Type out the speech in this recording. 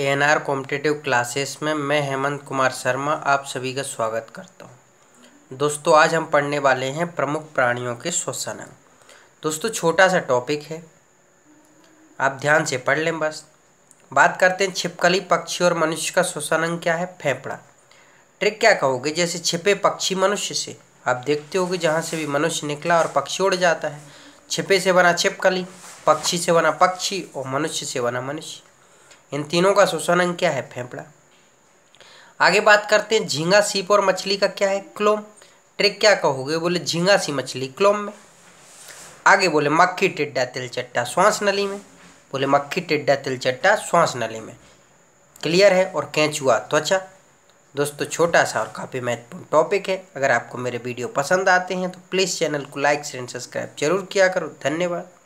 ए N R competitive classes में मैं हेमंत कुमार शर्मा आप सभी का स्वागत करता हूँ दोस्तों आज हम पढ़ने वाले हैं प्रमुख प्राणियों के श्वसन अंग दोस्तों छोटा सा टॉपिक है आप ध्यान से पढ़ लें बस बात करते हैं छिपकली पक्षी और मनुष्य का श्वसन अंग क्या है फेफड़ा ट्रिक क्या कहोगे जैसे छिपे पक्षी मनुष्य से आप देखते हो कि जहाँ से भी मनुष्य निकला और पक्षी उड़ जाता है छिपे से बना छिपकली पक्षी से बना पक्षी और मनुष्य से बना मनुष्य इन तीनों का शोषण अंग क्या है फेफड़ा आगे बात करते हैं झींगा सीप और मछली का क्या है क्लोम ट्रिक क्या कहोगे बोले झींगा सी मछली क्लोम में आगे बोले मक्खी टिड्डा तिलचट्टा श्वास नली में बोले मक्खी टिड्डा तिलचट्टा श्वास नली में क्लियर है और कैचुआ त्वचा दोस्तों छोटा सा और काफ़ी महत्वपूर्ण टॉपिक है अगर आपको मेरे वीडियो पसंद आते हैं तो प्लीज़ चैनल को लाइक शेयर सब्सक्राइब जरूर किया करो धन्यवाद